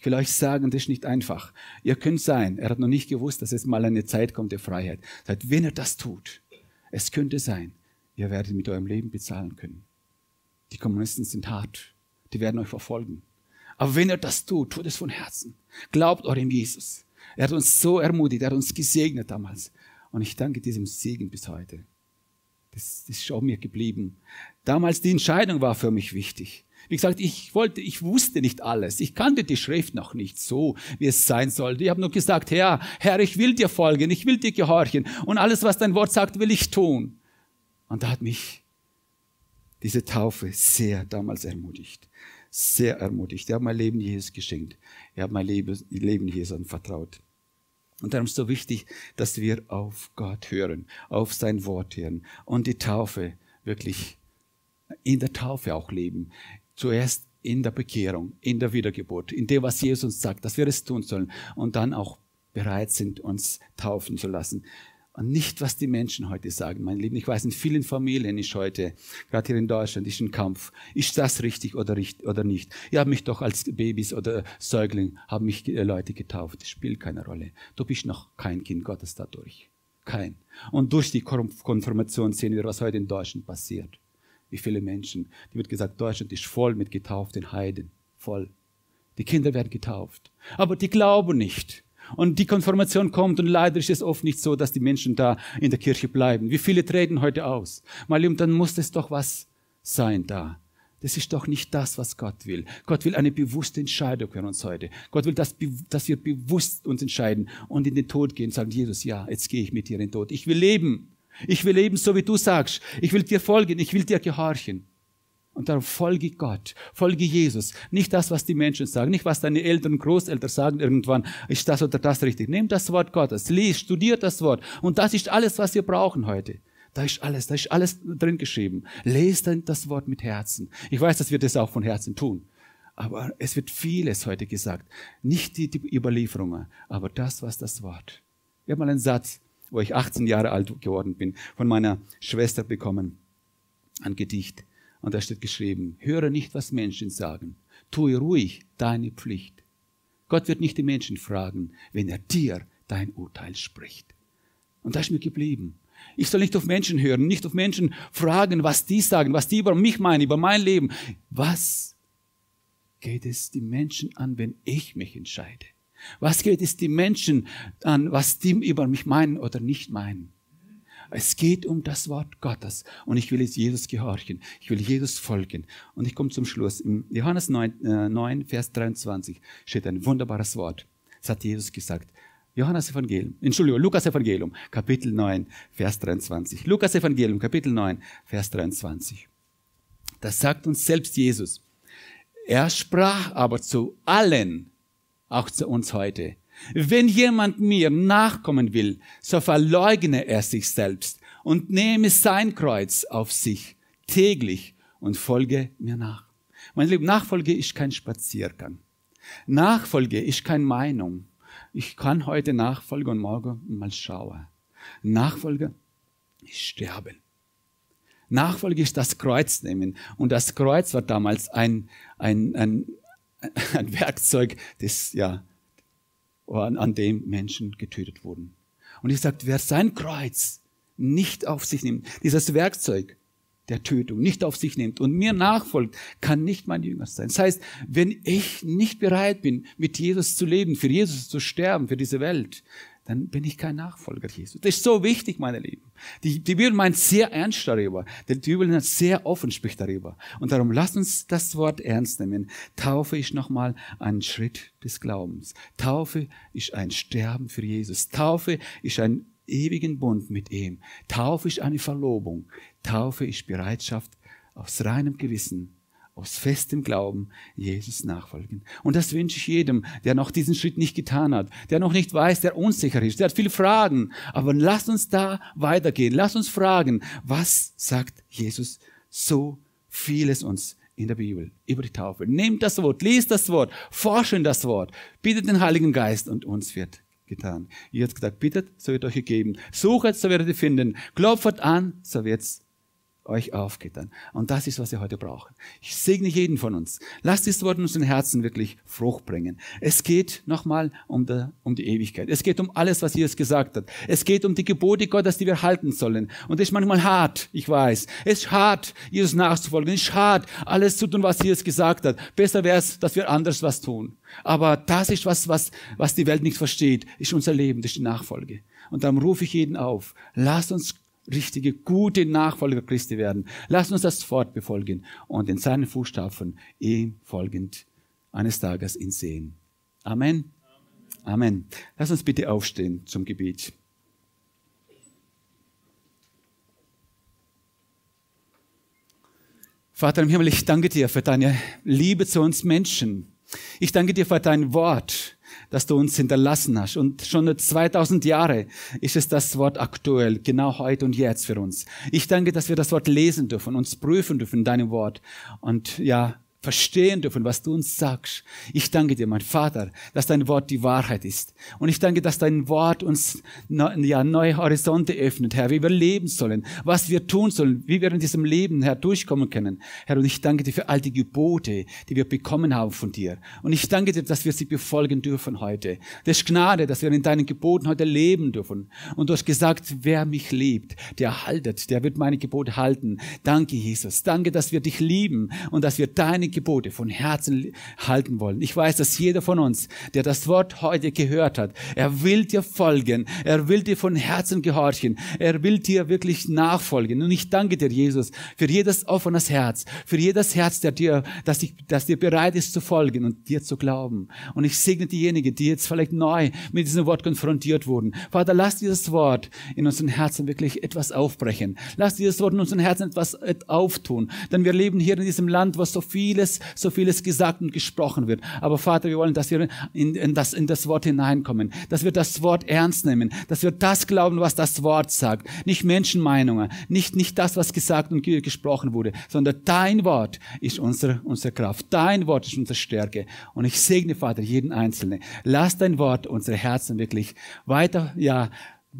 Ich will euch sagen, das ist nicht einfach. Ihr könnt sein, er hat noch nicht gewusst, dass jetzt mal eine Zeit kommt der Freiheit. Seit wenn er das tut, es könnte sein, ihr werdet mit eurem Leben bezahlen können. Die Kommunisten sind hart. Die werden euch verfolgen. Aber wenn ihr das tut, tut es von Herzen. Glaubt eurem Jesus. Er hat uns so ermutigt, er hat uns gesegnet damals. Und ich danke diesem Segen bis heute. Das, ist schon mir geblieben. Damals die Entscheidung war für mich wichtig. Wie gesagt, ich wollte, ich wusste nicht alles. Ich kannte die Schrift noch nicht so, wie es sein sollte. Ich habe nur gesagt, Herr, Herr, ich will dir folgen, ich will dir gehorchen und alles, was dein Wort sagt, will ich tun. Und da hat mich diese Taufe sehr damals ermutigt. Sehr ermutigt. Er hat mein Leben Jesus geschenkt. Er hat mein Leben Jesus anvertraut. Und darum ist es so wichtig, dass wir auf Gott hören, auf sein Wort hören und die Taufe wirklich in der Taufe auch leben. Zuerst in der Bekehrung, in der Wiedergeburt, in dem, was Jesus uns sagt, dass wir es tun sollen und dann auch bereit sind, uns taufen zu lassen. Und nicht, was die Menschen heute sagen, mein Lieben. Ich weiß, in vielen Familien ist heute, gerade hier in Deutschland, ist ein Kampf. Ist das richtig oder, richtig oder nicht? Ja, mich doch als Babys oder Säugling haben mich äh, Leute getauft. Das spielt keine Rolle. Du bist noch kein Kind Gottes dadurch. Kein. Und durch die Konfirmation sehen wir, was heute in Deutschland passiert wie viele Menschen. Die wird gesagt, Deutschland ist voll mit getauften Heiden. Voll. Die Kinder werden getauft. Aber die glauben nicht. Und die Konfirmation kommt und leider ist es oft nicht so, dass die Menschen da in der Kirche bleiben. Wie viele treten heute aus? Mal und dann muss es doch was sein da. Das ist doch nicht das, was Gott will. Gott will eine bewusste Entscheidung für uns heute. Gott will, dass, dass wir bewusst uns entscheiden und in den Tod gehen und sagen, Jesus, ja, jetzt gehe ich mit dir in den Tod. Ich will leben. Ich will leben, so wie du sagst. Ich will dir folgen. Ich will dir gehorchen. Und darum folge Gott, folge Jesus. Nicht das, was die Menschen sagen, nicht was deine Eltern und Großeltern sagen irgendwann, ist das oder das richtig. Nimm das Wort Gottes, lies, studier das Wort. Und das ist alles, was wir brauchen heute. Da ist alles, da ist alles drin geschrieben. Lest dann das Wort mit Herzen. Ich weiß, dass wir das auch von Herzen tun. Aber es wird vieles heute gesagt. Nicht die, die Überlieferungen, aber das, was das Wort. Ich habe mal einen Satz wo ich 18 Jahre alt geworden bin, von meiner Schwester bekommen. Ein Gedicht. Und da steht geschrieben, höre nicht, was Menschen sagen. Tue ruhig deine Pflicht. Gott wird nicht die Menschen fragen, wenn er dir dein Urteil spricht. Und da ist mir geblieben. Ich soll nicht auf Menschen hören, nicht auf Menschen fragen, was die sagen, was die über mich meinen, über mein Leben. Was geht es die Menschen an, wenn ich mich entscheide? Was geht es die Menschen an, was die über mich meinen oder nicht meinen? Es geht um das Wort Gottes. Und ich will jetzt Jesus gehorchen. Ich will Jesus folgen. Und ich komme zum Schluss. Im Johannes 9, äh, 9 Vers 23 steht ein wunderbares Wort. Das hat Jesus gesagt. Johannes Evangelium, Entschuldigung, Lukas Evangelium, Kapitel 9, Vers 23. Lukas Evangelium, Kapitel 9, Vers 23. Das sagt uns selbst Jesus. Er sprach aber zu allen, auch zu uns heute. Wenn jemand mir nachkommen will, so verleugne er sich selbst und nehme sein Kreuz auf sich täglich und folge mir nach. Mein Lieben, Nachfolge ist kein Spaziergang. Nachfolge ist keine Meinung. Ich kann heute Nachfolge und morgen mal schauen. Nachfolge ist Sterben. Nachfolge ist das Kreuz nehmen. Und das Kreuz war damals ein, ein, ein ein Werkzeug, des, ja an, an dem Menschen getötet wurden. Und ich sagt, wer sein Kreuz nicht auf sich nimmt, dieses Werkzeug der Tötung nicht auf sich nimmt und mir nachfolgt, kann nicht mein Jünger sein. Das heißt, wenn ich nicht bereit bin, mit Jesus zu leben, für Jesus zu sterben, für diese Welt, dann bin ich kein Nachfolger Jesu. Das ist so wichtig, meine Lieben. Die, die Bibel meint sehr ernst darüber. Die Bibel ist sehr offen spricht darüber. Und darum lasst uns das Wort ernst nehmen. Taufe ist nochmal ein Schritt des Glaubens. Taufe ist ein Sterben für Jesus. Taufe ist ein ewigen Bund mit ihm. Taufe ist eine Verlobung. Taufe ist Bereitschaft, aus reinem Gewissen aus festem Glauben Jesus nachfolgen. Und das wünsche ich jedem, der noch diesen Schritt nicht getan hat, der noch nicht weiß, der unsicher ist, der hat viele Fragen. Aber lasst uns da weitergehen. Lasst uns fragen, was sagt Jesus so vieles uns in der Bibel über die Taufe? Nehmt das Wort, liest das Wort, forschen das Wort, bittet den Heiligen Geist und uns wird getan. Ihr habt gesagt, bittet, so wird euch gegeben. Suchet, so werdet ihr finden. Klopft an, so wird's euch aufgetan. Und das ist, was wir heute brauchen. Ich segne jeden von uns. Lasst dieses Wort in unseren Herzen wirklich Frucht bringen. Es geht nochmal um, um die Ewigkeit. Es geht um alles, was Jesus gesagt hat. Es geht um die Gebote Gottes, die wir halten sollen. Und es ist manchmal hart, ich weiß. Es ist hart, Jesus nachzufolgen. Es ist hart, alles zu tun, was Jesus gesagt hat. Besser wäre es, dass wir anders was tun. Aber das ist was, was, was die Welt nicht versteht. Ist unser Leben, das ist die Nachfolge. Und darum rufe ich jeden auf. Lasst uns richtige, gute Nachfolger Christi werden. Lass uns das fortbefolgen und in seinen Fußstapfen ihm folgend eines Tages ihn sehen. Amen. Amen. Amen. Lass uns bitte aufstehen zum Gebet. Vater im Himmel, ich danke dir für deine Liebe zu uns Menschen. Ich danke dir für dein Wort das du uns hinterlassen hast. Und schon 2000 Jahre ist es das Wort aktuell, genau heute und jetzt für uns. Ich danke, dass wir das Wort lesen dürfen, uns prüfen dürfen, deinem Wort. Und ja, verstehen dürfen, was du uns sagst. Ich danke dir, mein Vater, dass dein Wort die Wahrheit ist. Und ich danke, dass dein Wort uns ja, neue Horizonte öffnet, Herr, wie wir leben sollen, was wir tun sollen, wie wir in diesem Leben, Herr, durchkommen können. Herr, und ich danke dir für all die Gebote, die wir bekommen haben von dir. Und ich danke dir, dass wir sie befolgen dürfen heute. Das ist Gnade, dass wir in deinen Geboten heute leben dürfen. Und du hast gesagt, wer mich liebt, der haltet, der wird meine Gebote halten. Danke, Jesus. Danke, dass wir dich lieben und dass wir deine Gebote von Herzen halten wollen. Ich weiß, dass jeder von uns, der das Wort heute gehört hat, er will dir folgen, er will dir von Herzen gehorchen, er will dir wirklich nachfolgen. Und ich danke dir, Jesus, für jedes offenes Herz, für jedes Herz, der dir, dass, dich, dass dir bereit ist zu folgen und dir zu glauben. Und ich segne diejenigen, die jetzt vielleicht neu mit diesem Wort konfrontiert wurden. Vater, lass dieses Wort in unseren Herzen wirklich etwas aufbrechen. Lass dieses Wort in unseren Herzen etwas auftun. Denn wir leben hier in diesem Land, wo so viele vieles, so vieles gesagt und gesprochen wird. Aber Vater, wir wollen, dass wir in, in, das, in das Wort hineinkommen, dass wir das Wort ernst nehmen, dass wir das glauben, was das Wort sagt. Nicht Menschenmeinungen, nicht, nicht das, was gesagt und gesprochen wurde, sondern dein Wort ist unsere, unsere Kraft. Dein Wort ist unsere Stärke. Und ich segne, Vater, jeden Einzelnen. Lass dein Wort unsere Herzen wirklich weiter, ja,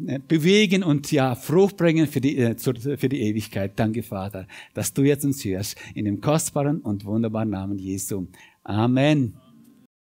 äh, bewegen und ja, Frucht bringen für die, äh, für die Ewigkeit. Danke, Vater, dass du jetzt uns hörst. In dem kostbaren und wunderbaren Namen Jesu. Amen.